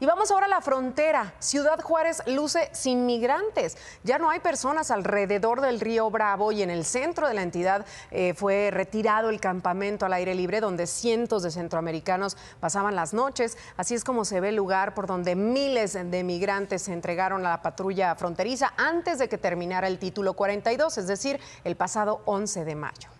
Y vamos ahora a la frontera. Ciudad Juárez luce sin migrantes. Ya no hay personas alrededor del río Bravo y en el centro de la entidad eh, fue retirado el campamento al aire libre donde cientos de centroamericanos pasaban las noches. Así es como se ve el lugar por donde miles de migrantes se entregaron a la patrulla fronteriza antes de que terminara el título 42, es decir, el pasado 11 de mayo.